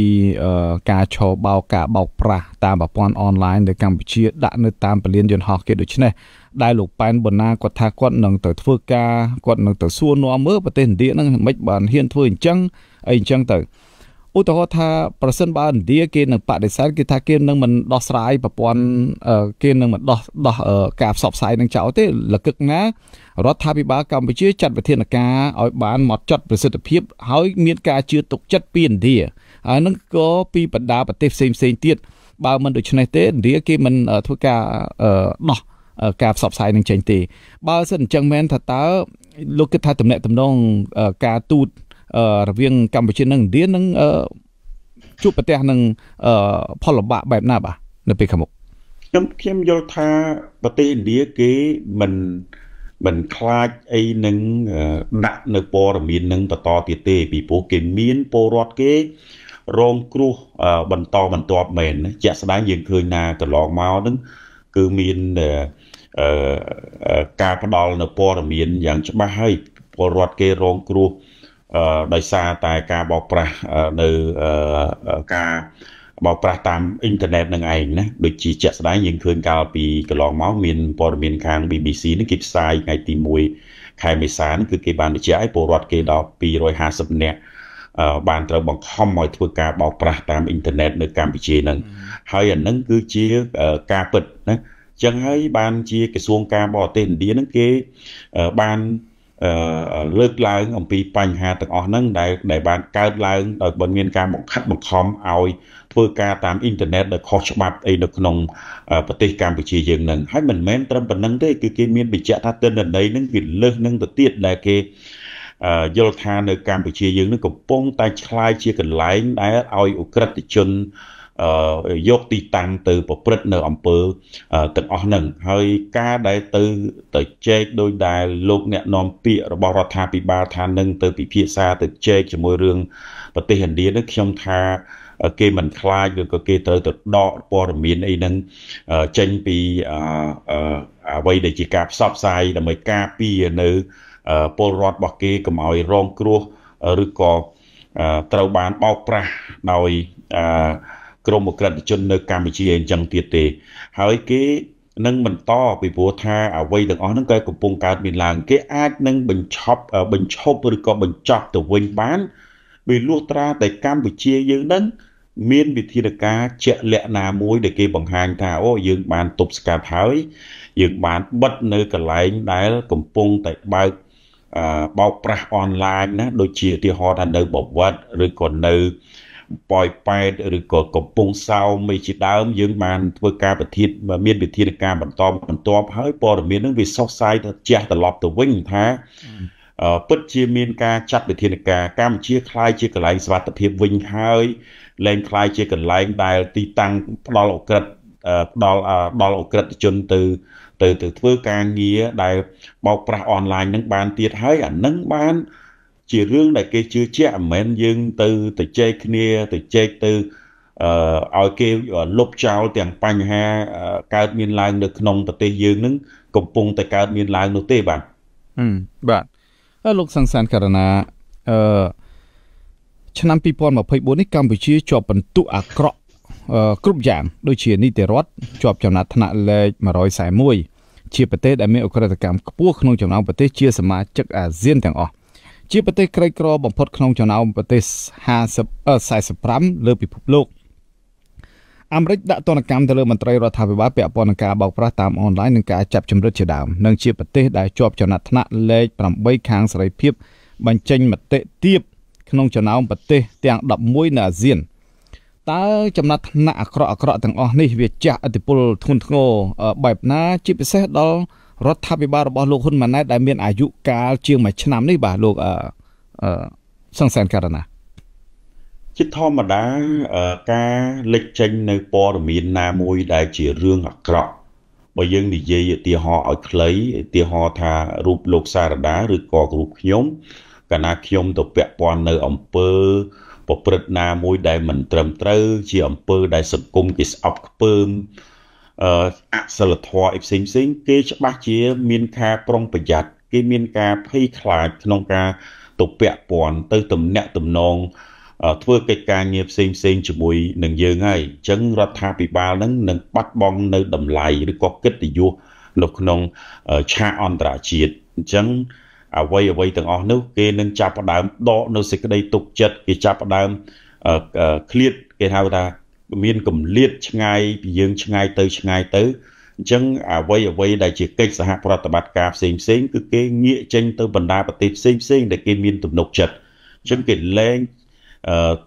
A: ការឆោបោកការបោកប្រាស់តាមប្រព័ន្ធអនឡាញនៅកម្ពុជាដាក់នៅតាមពលានយន្តហោះគេដូចនេះដែលលោកប៉ែនបូណាគាត់ថាគាត់នឹងទៅធ្វើការគាត់នឹងទៅសួរនាំមើលប្រទេសឥណ្ឌាហ្នឹងមិនបានហ៊ានធ្វើអញ្ចឹងអីអញ្ចឹងទៅឧទាហរណ៍ថាប្រសិនបើឥណ្ឌាគេនឹងបដិសេធគេថាគេនឹងមិនដោះស្រាយប្រព័ន្ធគេនឹងមិនដោះដោះការផ្សព្វផ្សាយនឹងចោលទេលកឹកណារដ្ឋាភិបាលកម្ពុជាចាត់វិធានការឲ្យបានមកចត់ប្រសិទ្ធភាពហើយមានការជឿទុកចិត្តពីឥណ្ឌាហើយនឹងក៏ពីបណ្ដាប្រទេសផ្សេងផ្សេងទៀតបើមិនដូច្នេះទេឥណ្ឌាគេមិនធ្វើការដោះការផ្សព្វផ្សាយនឹងចេញទេបើសិនអញ្ចឹងមែនថាតើលោកគិតថាតំណែងតំណងការទូតរវាង កម្ពុជានិងឥណ្ឌានឹងជួបប្រទះនឹងផលលំបាកបែបណាបាទនៅពេលខាងមុខ
B: ខ្ញុំខ្ញុំយល់ថាប្រទេសឥណ្ឌាគេមិនមិនខ្លាចអីនឹងដាក់នៅព័ត៌មាននឹងបន្តទៀតទេ ពីព្រោះគេមានពលរដ្ឋគេរងគ្រោះបន្តបន្ទាប់មែនជាក់ស្ដែងយើងឃើញណាកន្លងមកហ្នឹងគឺមានការផ្ដាល់នៅព័ត៌មានយ៉ាង ច្បាស់ហើយពលរដ្ឋគេរងគ្រោះដោយសារតែការបោកប្រាស់នៅការបោកប្រាស់តាមអ៊ីនធឺណិតនឹងឯងណាដូចជាជាក់ស្ដែងយើងឃើញកាលពីកន្លងមកមានព័ត៌មានខាង BBC នឹងគេផ្សាយថ្ងៃទី1ខែមេសាគឺគេបានបញ្ជាក់ឲ្យពលរដ្ឋគេដល់250នាក់បានត្រូវបង្ខំឲ្យធ្វើការបោកប្រាស់តាមអ៊ីនធឺណិតនៅកម្ពុជានឹងហើយអានឹងគឺជាការពិតណាចឹងហើយ បានជាក្រសួងការបរទេសឥណ្ឌានឹងគេបានលើកឡើងអំពីបញ្ហាទាំងអស់ហ្នឹងដែលដែលបានកើតឡើងដោយមិនមានការបង្ខិតបង្ខំឲ្យធ្វើការតាមអ៊ីនធឺណិតដែលខុសច្បាប់អីនៅក្នុង ប្រទេសកម្ពុជាយើងហ្នឹងហើយមិនមែនត្រឹមប៉ុណ្្នឹងទេគឺគេមានបញ្ជាក់ថាទិន្នន័យហ្នឹងវាលើសនឹងទៅទៀតដែលគេយល់ថានៅកម្ពុជាយើងនឹងកំពុងតែឆ្លាយជាកន្លែងដែលឲ្យអ ுக ្រិតជនយកទីតាំង ទៅប្រព្រឹត្តនៅអំពើទាំងអស់ហ្នឹងហើយការដែលទៅ ទៅចែកដោយដែលលោកអ្នកនាំពាក្យរបស់រដ្ឋាភិបាលថានឹងទៅពិភាក្សាទៅចែកជាមួយរឿងប្រទេសឥណ្ឌានេះខ្ញុំថា គេមិនខ្លាចឬក៏គេត្រូវទៅដកព័ត៌មានអីហ្នឹងចេញពីអ្វីដែលជាការផ្សព្វផ្សាយដើម្បីការពារនៅពលរដ្ឋរបស់គេកុំឲ្យរងគ្រោះឬក៏ត្រូវបានបោកប្រាស់ដោយអឺក្រមអក្រិតជននៅកម្ពុជាអញ្ចឹងទៀតទេហើយគេនឹងបន្តពីព្រោះថាអ្វីទាំងអស់ហ្នឹងក៏កំពុងកើតមានឡើងគេអាចនឹងបញ្ឈប់បញ្ឈប់ឬក៏បញ្ចប់ទៅវិញបានវាលុះត្រាតែកម្ពុជាយើងនឹងមានវិធានការជាក់លាក់ណាមួយដែលគេបង្ហាញថាអូយើងបានទប់ស្កាត់ហើយយើងបានបិទនៅកន្លែងដែលកំពុងតែបើកបោកប្រាស់អនឡាញណាដូចជាឧទាហរណ៍ថានៅបវត្តឬក៏នៅប៉ោយប៉ែតឬក៏កំពង់សោមអីជាដើមយើងបានធ្វើការប្រធានមានវិធានការបន្តបន្ទាប់ហើយព័ត៌មាននឹងវាសុសសាយទៅជះត្រឡប់ទៅវិញថាពិតជាមាន ការចាត់វិធានការកម្ពុជាคล้ายជាកន្លែងសวัสดิភាពវិញហើយលែងคล้ายជាកន្លែងដែល ទីតាំងផ្ដល់អក្រិតផ្ដល់ដល់អក្រិតជនទៅ ទៅទៅធ្វើការងារដែលបោកប្រាស់អនឡាញនឹងបានទៀតហើយអានឹងបានជារឿងដែលគេជឿជាក់មិនមែនយើងទៅទៅចែកគ្នា ទៅចែកទៅអឺឲ្យគេលុបចោលទាំងបញ្ហាកើតមានឡើងនៅក្នុងប្រទេសយើងនឹងកំពុងតែកើតមានឡើងនោះទេបាទអ
A: ឺបាទលោកសង្សានករណាអឺឆ្នាំ2024នេះកម្ពុជាជាប់ពិន្ទុអាក្រក់គ្រប់យ៉ាងដូចជានីតិរដ្ឋជាប់ចំណាត់ថ្នាក់លេខ141ជាប្រទេសដែលមានអក្រិតកម្មខ្ពស់ក្នុងចំណោមប្រទេសជាសមាជិកអាស៊ានទាំងអស់ជាប្រទេសក្រីក្របំផុតក្នុងចំណោមប្រទេស50 45លើពិភពលោកអាមេរិកដាក់ទណ្ឌកម្មទៅលើមន្ត្រីរដ្ឋាភិបាលពាក់ព័ន្ធនឹងការបោកប្រាស់តាមអនឡាញនិងការចាប់ជំរិតជាដើមនិងជាប្រទេសដែលជាប់ចំណាត់ថ្នាក់លេខ8ខាងសេរីភាព បញ្ចេញមតិទៀបក្នុងចំណោមប្រទេស ទាំង11នៅអាស៊ានតើចំណាត់ថ្នាក់អាក្រក់អាក្រក់ទាំងអស់នេះវាចាស់ឥទ្ធិពលធ្ងន់ធ្ងរបែបណាជាពិសេសដល់រដ្ឋាភិបាលរបស់លោកហ៊ុនម៉ាណែតដែលមានអាយុកាល ជាង1ឆ្នាំនេះបាទលោកអឺសង្សានករណា
B: ជាធម្មតាការលេចចេញនៅព័ត៌មានណាមួយដែលជារឿងអាក្រក់បើយើងនិយាយឧទាហរណ៍ឲ្យខ្លីឧទាហរណ៍ថារូបលោកសារដាឬក៏រូបខ្ញុំកាលណាខ្ញុំទៅពាក់ព័ន្ធនៅអំពើប្រព្រឹត្តណាមួយដែលមិនត្រឹមត្រូវ ជាអំពើដែលសង្គមគេស្អប់ខ្ពើមអសិលធម៌អីផ្សេងផ្សេងគេច្បាស់ជា មានការប្រុងប្រយ័ត្នគេមានការភ័យខ្លាចក្នុងការទៅពាក់ព័ន្ធទៅទំនាក់ទំនងធ្វើកិច្ចការងារផ្សេងផ្សេងជាមួយនឹងយើងហើយអញ្ចឹងរដ្ឋាភិបាលនឹងនឹងបាត់បង់នៅតម្លៃឬក៏កិត្តិយសនៅក្នុងឆាកអន្តរជាតិអញ្ចឹងអ្វីអ្វីទាំងអស់នោះគេនឹងចាប់ផ្ដើមដកនៅសេចក្តី ទុកចិត្តគេចាប់ផ្ដើមឃ្លាតគេហៅថាមានកម្លាត ឆ្ងាយពីយើងឆ្ងាយទៅឆ្ងាយទៅអញ្ចឹងអ្វីអ្វីដែលជាកិច្ចសហប្រតិបត្តិការផ្សេងផ្សេងគឺគេងាកចេញទៅបណ្ដាប្រទេសផ្សេងផ្សេងដែលគេ មានទំនុកចិត្តអញ្ចឹងគេលែង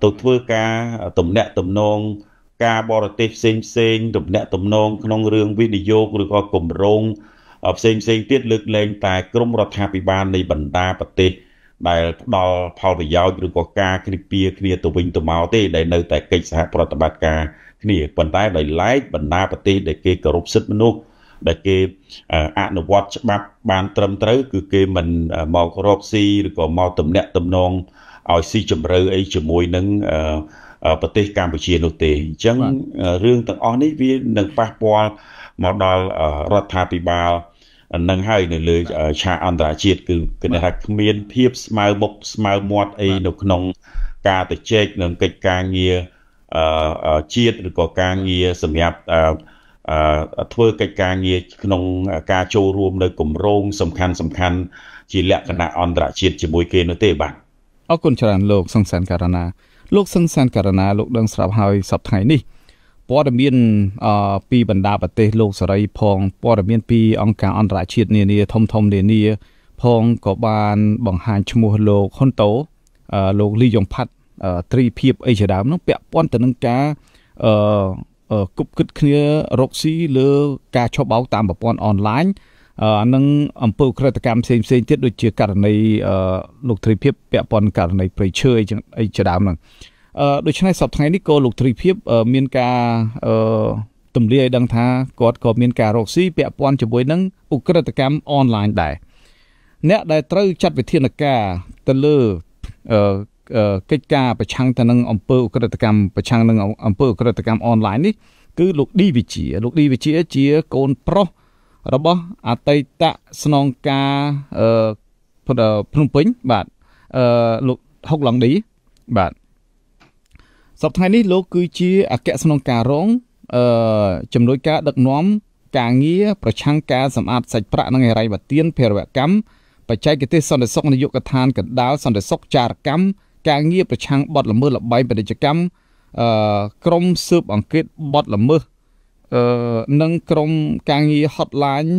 B: ទៅធ្វើការទំនាក់ទំនងការបរទេសផ្សេងផ្សេងទំនាក់ទំនង ក្នុងរឿងវិនិយោគឬក៏គម្រោងផ្សេងផ្សេងទៀតលើកលែងតែក្រមរដ្ឋាភិបាលនៃបណ្ដាប្រទេសដែលផ្ដល់ផលប្រយោជន៍ឬក៏ការគ្រីពៀគ្នាទៅវិញទៅមកទេ ដែលនៅតែកិច្ចសហប្រតិបត្តិការគ្នាប៉ុន្តែដោយឡែកបណ្ដាប្រទេសដែលគេគោរពសិទ្ធិមនុស្សដែលគេអនុវត្តច្បាប់បានត្រឹមត្រូវ គឺគេមិនមករកស៊ីឬក៏មកទំនាក់ទំនងឲ្យស៊ីជម្រៅអីជាមួយនឹងប្រទេសកម្ពុជានោះទេអញ្ចឹងរឿងទាំងអស់នេះវានឹងប៉ះពាល់មកដល់រដ្ឋាភិបាលនឹងហើយនៅលើឆាកអន្តរជាតិគឺគេថាគ្មានភាពស្មើមុខស្មើមាត់អីនៅក្នុង ការទៅជែកនឹងកិច្ចការងារជាតិឬក៏ការងារសម្រាប់ធ្វើកិច្ចការងារក្នុងការចូលរួម នៅគម្រោងសំខាន់សំខាន់ជាលក្ខណៈអន្តរជាតិជាមួយ គេនោះទេបាទ
A: អរគុណច្រើនលោកសង្សានការណាលោកសង្សាន ការណាលោកដឹងស្រាប់ហើយសប្តាហ៍នេះព័ត៌មានពីបណ្ដាប្រទេសលោកសេរី ផងព័ត៌មានពី អង្គការអន្តរជាតិនានា ធំធំនានា ផងក៏បាន បង្ហាញឈ្មោះលោកហ៊ុនតូលោកលីយ៉ុងផាត់ត្រីភិបអីជាដើមនោះ ពាក់ព័ន្ធទៅនឹងការអឺគប់គិតគ្នារកស៊ីលើការឈប់បោកតាមប្រព័ន្ធអនឡាញនិងអំពើក្រិតកម្មផ្សេងផ្សេងទៀតដូចជាករណីលោកត្រីភិបពាក់ព័ន្ធករណីប្រៃឈើអីជាដើមហ្នឹងដូច្នេះសប្តាហ៍ថ្ងៃនេះក៏លោកទ្រីភិបមានការទម្លាយឲ្យដឹងថាគាត់ក៏មានការរកស៊ីពាក់ព័ន្ធជាមួយនឹងឧក្រិដ្ឋកម្មអនឡាញដែរអ្នកដែលត្រូវចាត់វិធានការទៅលើកិច្ចការប្រឆាំងទៅនឹងអង្គើឧក្រិដ្ឋកម្មប្រឆាំងនឹងអង្គើឧក្រិដ្ឋកម្មអនឡាញនេះគឺលោកឌីវិជា លោកឌីវិជាជាកូនប្រុសរបស់អតីតស្នងការអឺភ្នំពេញបាទអឺលោកហុកឡង់ឌីបាទសប្តាហ៍នេះលោកគឺជាអគ្គស្នងការរងអឺជំនួយការដឹកនាំការងារប្រឆាំងការសម្អាតសាច់ប្រាក់និងហិរញ្ញវទានភេរវកម្មបច្ចេកទេសសន្តិសុខនយោបាយកថាកណ្ដាលសន្តិសុខចារកម្មការងារប្រឆាំងបទល្មើសលបែងពាណិជ្ជកម្មអឺក្រមស៊ើបអង្កេតបទល្មើសអឺនិងក្រមការងារ hotline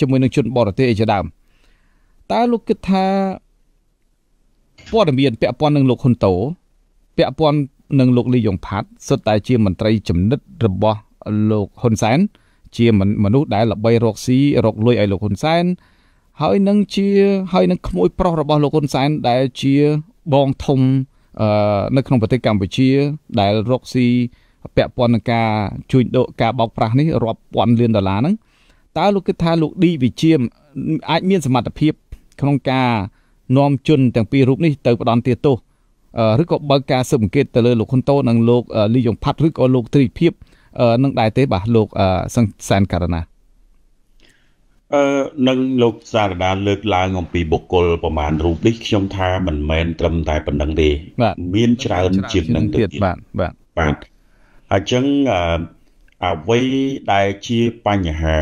A: ជាមួយនឹងជនបរទេសជាដើមតើលោកគិតថាព័ត៌មានពាក់ព័ន្ធនឹងលោកហ៊ុនតូពាក់ព័ន្ធនិងលោកលីយ៉ុងផាត់សុទ្ធតែជា មន្ត្រីចំណិតរបស់លោកហ៊ុនសែនជាមនុស្សដែលល្បីរកស៊ីរកលុយឲ្យលោកហ៊ុនសែនហើយនឹងជា ហើយនឹងក្មួយប្រុសរបស់លោកហ៊ុនសែនដែលជាបងធំ នៅក្នុងប្រទេសកម្ពុជា ដែលរកស៊ីពាក់ព័ន្ធនឹងការជួញដូរការបោកប្រាស់នេះរាប់ពាន់លានដុល្លារហ្នឹងតើលោកគិតថាលោកឌីវិជាអាចមាន សមត្ថភាពក្នុងការនាំជនទាំងពីររូបនេះទៅផ្ដន់ទាទោសឬក៏បើកការស៊ើបអង្កេតទៅលើលោកហ៊ុនតូនិងលោកលីយ៉ុងផាត់ឬក៏លោកទ្រីភិបនឹងដែរទេបាទលោកសង្សានករណា
B: អឺនឹងលោកសារដាលើកឡើងអំពីបុគ្គលប្រមាណរូបនេះខ្ញុំថាមិនមែនត្រឹមតែប៉ុណ្្នឹងទេមានច្រើនជាងនឹងទៅទៀតបាទបាទបាទអញ្ចឹងអ្វីដែលជាបញ្ហា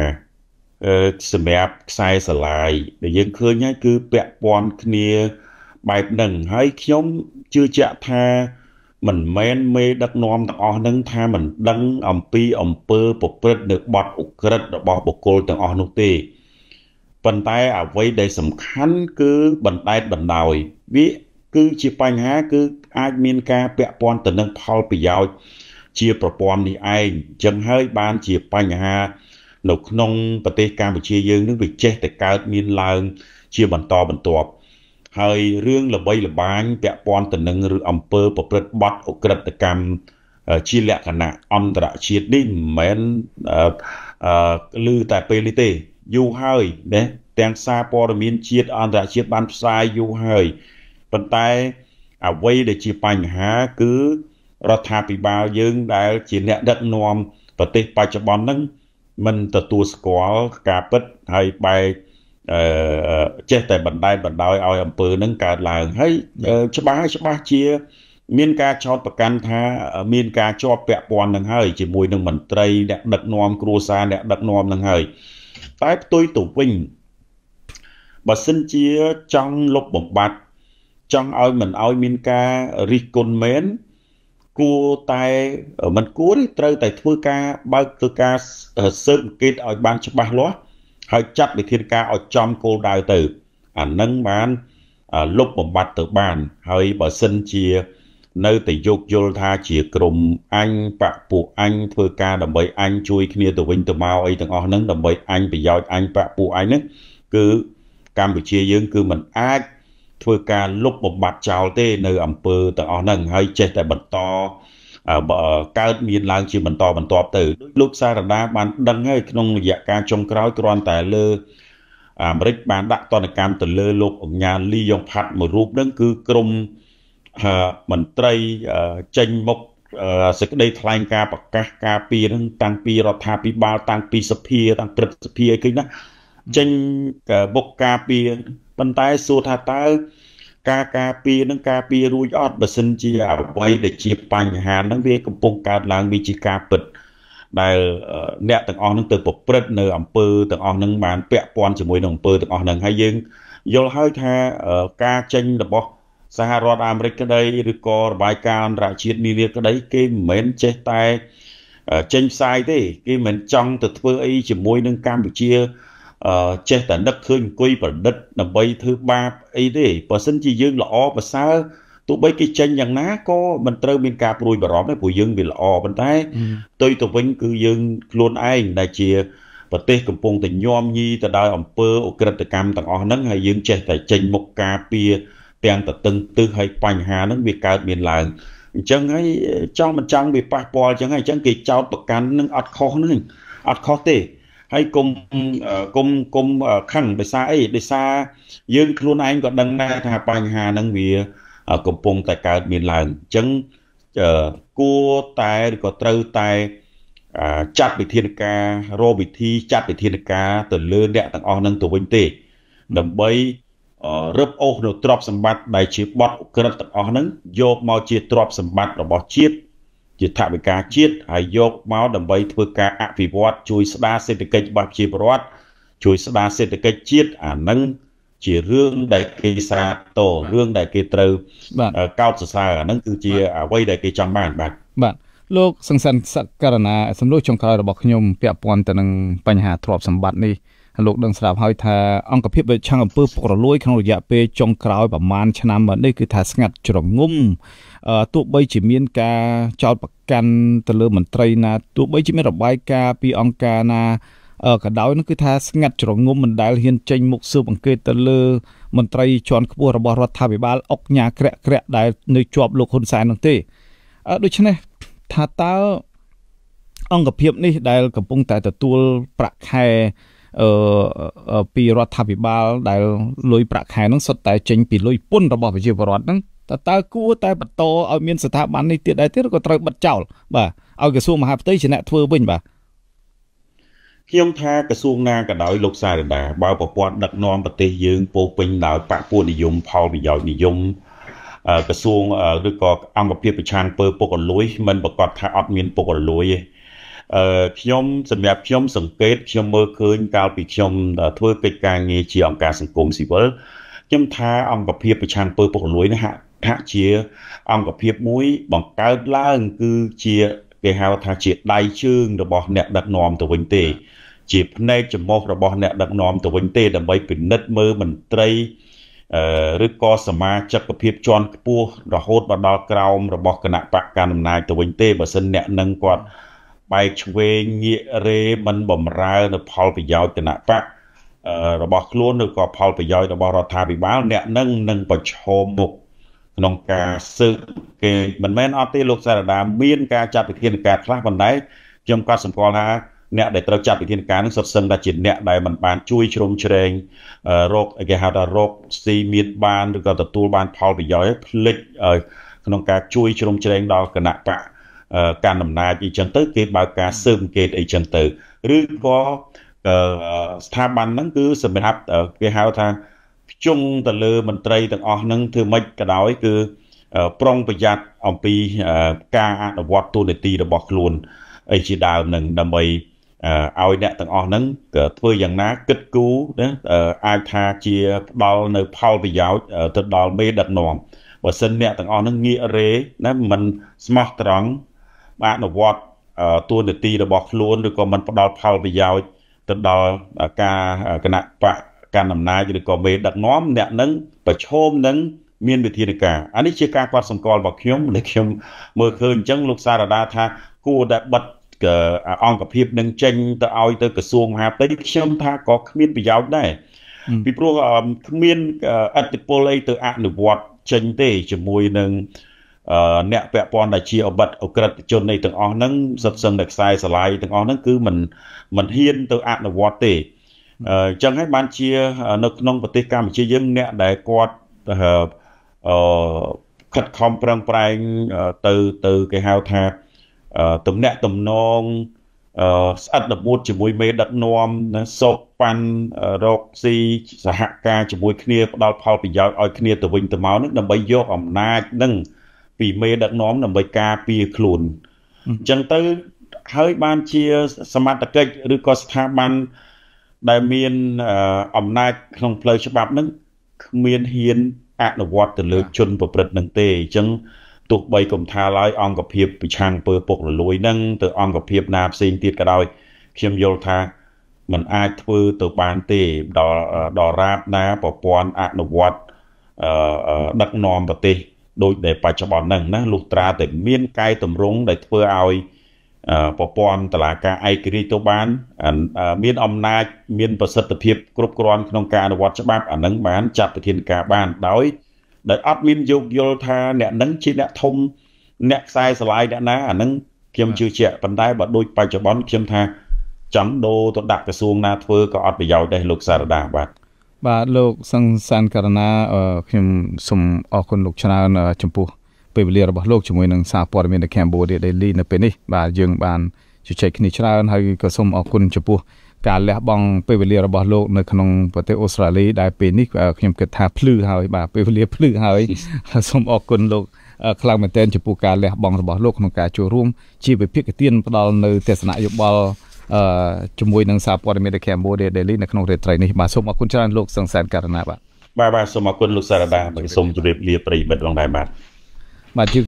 B: សម្រាប់ខ្សែស្រឡាយដែលយើងឃើញហើយគឺពាក់ព័ន្ធគ្នាបែបហ្នឹងហើយខ្ញុំជឿជាក់ថាមិនមែនមេដឹកនាំទាំងអស់នឹង ថាមិនដឹង អំពីអំពើប្រព្រឹត្តនៅបទអุกក្រិតរបស់បុគ្គលទាំងអស់នោះទេប៉ុន្តែអ្វីដែលសំខាន់គឺបណ្ដែតបណ្ដោយ វាគឺជាបញ្ហា គឺអាចមានការពាក់ព័ន្ធទៅនឹងផលប្រយោជន៍ជាប្រព័ន្ធនេះឯងចឹងហើយបានជាបញ្ហា នៅក្នុងប្រទេសកម្ពុជាយើងនឹងវាចេះតែកើតមានឡើងជាបន្តបន្ទាប់ហើយរឿងល្បីល្បាញពាក់ព័ន្ធទៅនឹងឬអំពើប្រព្រឹត្តបទអក្រិតកម្មជាលក្ខណៈអន្តរជាតិនេះមិនមែនឮតែពេលនេះទេយូរហើយណាទាំងសារព័ត៌មានជាតិអន្តរជាតិបានផ្សាយយូរហើយប៉ុន្តែអ្វីដែលជាបញ្ហាគឺរដ្ឋាភិបាលយើង ដែលជាអ្នកដឹកនាំប្រទេស បច្ចុប្បន្នហ្នឹងមិនទទួលស្គាល់ការពិតហើយបែកអឺចេះតែបណ្ដែតបណ្ដោយឲ្យអំពើនឹងកើតឡើងហើយច្បាស់ច្បាស់ជា មានការចោតប្រកាន់ថា មានការជាប់ពាក់ព័ន្ធនឹងហើយជាមួយនឹងមន្ត្រីអ្នកដឹកនាំគ្រួសារអ្នកដឹកនាំនឹងហើយតែផ្ទុយទៅវិញបើសិនជាចង់លុបបំបាត់ចង់ឲ្យមិនឲ្យមានការរិះគន់មែនគួរតែមិនគួរទេត្រូវតែធ្វើការបើកធ្វើការស៊ើបអង្កេតឲ្យបានច្បាស់លាស់ហើយចាត់វិធានការឲ្យចំគោលដៅទៅ អានឹងបានលុបបំបត្តិទៅបានហើយបើសិនជា នៅតែយោគយល់ថាជាក្រុមអញបពពួកអញធ្វើការដើម្បីអញជួយ គ្នាទៅវិញទៅមកអីទាំងអស់ហ្នឹងដើម្បីអញប្រយោជន៍អញបពពួកអញហ្នឹងគឺកម្ពុជាយើង គឺมันអាចធ្វើការលុបបំបត្តិចោលទេ នៅ អំពើទាំងអស់ហ្នឹងហើយចេះតែបន្តកើតមានឡើងជាបន្តបន្ទាប់ទៅលោកសារដាបានដឹងហើយក្នុងរយៈកាលចុងក្រោយគ្រាន់តែលើអាមេរិកបានដាក់តនកម្មទៅលើលោកអង្ញាលីយ៉ុងផាត់មួយរូបហ្នឹង គឺក្រមមន្ត្រីចេញមុខសេចក្តីថ្លែងការណ៍ប្រកាសការពីនឹង តាំងពីរដ្ឋាភិបាលតាំងពីសភាតាំងព្រឹទ្ធសភាអីគេណា ចេញមុខការពីប៉ុន្តែសួរថាតើការការពារនឹងការពាររួចអត់បើសិនជាអ្វីដែលជា បញ្ហានឹងវាកំពុងកើតឡើងវាជាការពិតដែលអ្នកទាំងអស់នឹងទៅប្រព្រឹត្តនៅអំពើទាំងអស់នឹងបានពាក់ព័ន្ធជាមួយនឹងអំពើទាំងអស់នឹងហើយយើងយល់ហើយថាការចេញរបស់ សហរដ្ឋអាមេរិកក្តីឬក៏របាយការណ៍អន្តរជាតិនានាក្តី គេមិនមែនចេះតែចេញផ្សាយទេគេមិនចង់ទៅធ្វើអីជាមួយនឹងកម្ពុជាចេះតែដឹកឃើញអង្គុយប្រឌិតដើម្បីធ្វើបាបអីទេបើសិនជាយើងល្អប្រសើរទោះបីគេចេញយ៉ាងណាក៏មិនត្រូវមានការព្រួយបារម្ភដែរព្រោះយើងវាល្អប៉ុន្តែផ្ទុយទៅវិញគឺយើងខ្លួនឯងដែលជាប្រទេសកំពុងតែញោមញីទៅដោយអំពើអ ுக ្រិតកម្មទាំងអស់ហ្នឹងហើយយើងចេះតែចេញមុខការពារទាំងតតឹងទឹះហើយបញ្ហាហ្នឹងវាកើតមានឡើងអញ្ចឹងហើយចង់មិនចង់វាប៉ះពាល់អញ្ចឹងហើយអញ្ចឹងគេចោតប្រកាន់នឹងអត់ខុសហ្នឹងអត់ខុសទេហើយកុំកុំកុំខឹងដោយសារអីដោយសារយើងខ្លួនឯងក៏ដឹងដែរថាបញ្ហាហ្នឹងវា កំពុងតែកើតមានឡើងអញ្ចឹងគួរតែឬក៏ត្រូវតែចាត់វិធានការរកវិធីចាត់វិធានការទៅលើអ្នកទាំងអស់ហ្នឹងទៅវិញទេ ដើម្បីរឹបអូសនៅទ្រព្យសម្បត្តិដែលជាបទអក្រិតទាំងអស់ហ្នឹងយកមកជាទ្រព្យសម្បត្តិរបស់ជាតិជាថវិកាជាតិហើយយកមកដើម្បីធ្វើការអភិវឌ្ឍជួយស្ដារសេដ្ឋកិច្ចរបស់ប្រជាពលរដ្ឋជួយស្ដារសេដ្ឋកិច្ចជាតិអានឹងជារឿងដែលគេសាទររឿងដែលគេត្រូវកោតសរសើរអានឹងគឺជាអ្វីដែលគេចង់បានបាទ
A: បាទលោកសង្សានសករណាសំណួរចុងក្រោយរបស់ខ្ញុំពាក់ព័ន្ធទៅនឹងបញ្ហាទ្រព្យសម្បត្តិនេះលោកដឹងស្រាប់ហើយថាអង្គភាពប្រឆាំងអំពើពុករលួយក្នុងរយៈពេលចុងក្រោយប្រមាណឆ្នាំមកនេះគឺថាស្ងាត់ជ្រងំទោះបីជាមានការចោទប្រកាន់ទៅលើមន្ត្រីណាទោះបីជាមានរបាយការណ៍ពី អង្គការណាក៏ដោយនោះគឺថាស្ងាត់ជ្រងំមិនដែលហ៊ានចេញមុខស៊ើបអង្កេតទៅលើមន្ត្រីជាន់ខ្ពស់របស់រដ្ឋាភិបាលអុកញ៉ាក្រាក់ក្រាក់ដែល នៅជាប់លោកហ៊ុនសែននោះទេដូច្នេះថាតើអង្គភាពនេះដែល កំពុងតែទទួលប្រាក់ខែអឺពីរដ្ឋាភិបាលដែលលុយប្រាក់ខែហ្នឹងសុទ្ធតែចេញពីលុយពន្ធរបស់ប្រជាពលរដ្ឋហ្នឹងតើតើគួរតែបន្តឲ្យមាន ស្ថាប័ននេះទៀតដែរទៀតឬក៏ត្រូវបិទចោលបាទឲ្យក្រសួងមហាផ្ទៃជាអ្នកធ្វើវិញបាទ
B: ខ្ញុំថាក្រសួងណាក៏ដោយលោកសារដាបើប្រព័ន្ធដឹកនាំប្រទេសយើងពោពេញដោយបកពួកនិយមផលប្រយោជន៍និយមក្រសួងឬក៏អង្គភាពប្រឆាំងពើពុករលួយ មិនប្រកាសថាអត់មានពុករលួយទេអឺខ្ញុំសម្រាប់ខ្ញុំ សង្កេតខ្ញុំមើលឃើញកាលពីខ្ញុំធ្វើកិច្ចការងារជាអង្គការសង្គមស៊ីវិលខ្ញុំថាអង្គភាពប្រឆាំងពើពុករលួយនេះហាក់ថាជា អង្គភាពមួយ បង្កើតឡើងគឺជាគេហៅថាជាដៃជើង របស់ អ្នកដឹកនាំទៅវិញទេ ជាផ្នែកចំមុះរបស់ អ្នកដឹកនាំទៅវិញទេដើម្បីពិនិត្យមើលមន្ត្រីឬក៏សមាជិកភាពជាន់ខ្ពស់រហូតមកដល់ក្រោមរបស់គណៈបកកណ្ដាលអំណាចទៅវិញទេបើសិនអ្នកនឹងគាត់បែកឆ្វេងងាករេមិនបំរើនៅផលប្រយោជន៍គណៈបករបស់ខ្លួនឬក៏ផលប្រយោជន៍របស់រដ្ឋាភិបាលអ្នកនឹងនឹងប្រឈមមុខក្នុងការស៊ើបគេមិនមែនអត់ទេលោកសារដាមានការចាត់វិធានការខ្លះប៉ុន្តែខ្ញុំក៏សម្គាល់ថាអ្នកដែលត្រូវចាត់វិធានការនឹងសុទ្ធសឹងតែជាអ្នកដែលមិនបានជួយជ្រោមជ្រែងរកគេហៅថារកស៊ីមានបានឬក៏ទទួលបាន ផលប្រយោជន៍ផ្លិចក្នុងការជួយ ជ្រោមជ្រែងដល់គណៈបកកាន់អំណាចអីចឹងទៅ គេបើកការស៊ើបអង្កេតអីចឹងទៅឬក៏ស្ថាប័នហ្នឹងគឺសម្រាប់គេហៅថាខ្ជុងទៅលើមន្ត្រីទាំងអស់ហ្នឹងធ្វើម៉េចក៏ដោយគឺប្រុងប្រយ័ត្នអំពីការអនុវត្តទូនីតិរបស់ខ្លួនអីជាដើមហ្នឹងដើម្បីឲ្យអ្នកទាំងអស់ហ្នឹងក៏ធ្វើយ៉ាងណាគិតគូរណាអាចថាជាផ្ដល់នៅផលប្រយោជន៍ទៅដល់មេដឹកនាំបើសិនអ្នកទាំងអស់ហ្នឹងងាករេណាមិនស្មោះត្រង់បាទអនុវត្តទួលនីតិរបស់ខ្លួនឬក៏មិនផ្ដល់ផលប្រយោជន៍ទៅដល់ការគណៈបកកាន់អំណាចឬក៏មេដឹកនាំអ្នកនឹងប្រឈមនឹងមានវិធានការអានេះជាការកត់សម្គាល់របស់ខ្ញុំដែលខ្ញុំមើលឃើញអញ្ចឹងលោកសារដាថាគួរតែបិទអង្គភាពនឹងចេញទៅឲ្យទៅក្រសួងមហាផ្ទៃខ្ញុំថាក៏គ្មានប្រយោជន៍ដែរពីព្រោះគ្មានអតិពលអីទៅអនុវត្តចេញទេជាមួយនឹងអ្នកពាក់ព័ន្ធដែលជាអបិតអក្រិតជននៃទាំងអស់ហ្នឹងសិតសឹងតែខ្សែស្រឡាយទាំងអស់ហ្នឹងគឺមិនមិនហ៊ាន ទៅអនុវត្តទេអញ្ចឹងហើយបានជា នៅក្នុងប្រទេសកម្ពុជាយើងអ្នកដែលគាត់អឺខិតខំប្រឹងប្រែងទៅទៅគេហៅថាទំនាក់ទំនងស្អិតដមួតជាមួយមេដឹកនាំសោកប៉ាន់រកស៊ីសហការជាមួយគ្នា ផ្ដល់ផលប្រយោជន៍ឲ្យគ្នាទៅវិញទៅមកនឹងដើម្បីយកអំណាចនឹងពីមេដឹកនាំដើម្បីការពារខ្លួនអញ្ចឹងទៅហើយបានជាសមត្ថកិច្ចឬក៏ស្ថាប័នដែលមានអំណាចក្នុងផ្លូវច្បាប់នឹងគ្មានហ៊ានអនុវត្តទៅលើ ជនប្រព្រឹត្តនឹងទេអញ្ចឹងទោះបីកំថាឡើយអង្គភាពប្រឆាំងពើពុករលួយនឹង ទៅអង្គភាព ណាផ្សេងទៀតក៏ដោយខ្ញុំយល់ថាมันអាចធ្វើទៅបានទេដល់ដល់រាបណាប្រព័ន្ធអនុវត្តដឹកនាំប្រទេសដូចដែលបច្ចុប្បន្នហ្នឹងណាលុះត្រាតែមានកែតម្រង់ដែលធ្វើឲ្យប្រព័ន្ធតឡាការឯករាជ្យទៅបាន មានអំណាចមានប្រសិទ្ធភាពគ្រប់គ្រាន់ក្នុងការអនុវត្តច្បាប់អានឹងបានចាត់វិធានការបានដោយដែលអត់មានយោគយល់ថា អ្នកនឹងជាអ្នកធំអ្នកខ្សែស្រឡាយអ្នកណាអានឹងខ្ញុំជឿជាក់ប៉ុន្តែបើដូចបច្ចុប្បន្នខ្ញុំថាចង់ដូរទៅដាក់ក្រសួងណាធ្វើក៏អត់ប្រយោជន៍ដែរលោកសារដាបាទ
A: បាទលោកសង្សានករណាខ្ញុំសូមអរគុណលោកច្រើនចំពោះពេលវេលារបស់លោកជាមួយនឹងសារព័ត៌មាននៅ Cambodia Daily នៅពេលនេះបាទយើងបានជជែកគ្នាច្រើនហើយក៏សូមអរគុណចំពោះការលះបង់ពេលវេលារបស់លោកនៅក្នុងប្រទេសអូស្ត្រាលីដែលពេលនេះខ្ញុំគិតថាភ្លឺហើយបាទពេលវេលាភ្លឺហើយសូមអរគុណលោកខ្លាំងមែនទែនចំពោះការលះបង់របស់លោកក្នុងការចូលរួមជាវិភាគទានផ្ដល់នៅទស្សនៈយោបល់អឺជាមួយនឹងសារព័ត៌មាន The Cambodia Daily នៅក្នុងរាត្រីនេះបាទសូមអរគុណច្រើនលោកសង្សានករណាបាទ
B: បាទបាទសូមអរគុណលោកសារ៉ាបាទសូមជម្រាបលាប្រិយមិត្តផងដែរបាទ
A: បាទ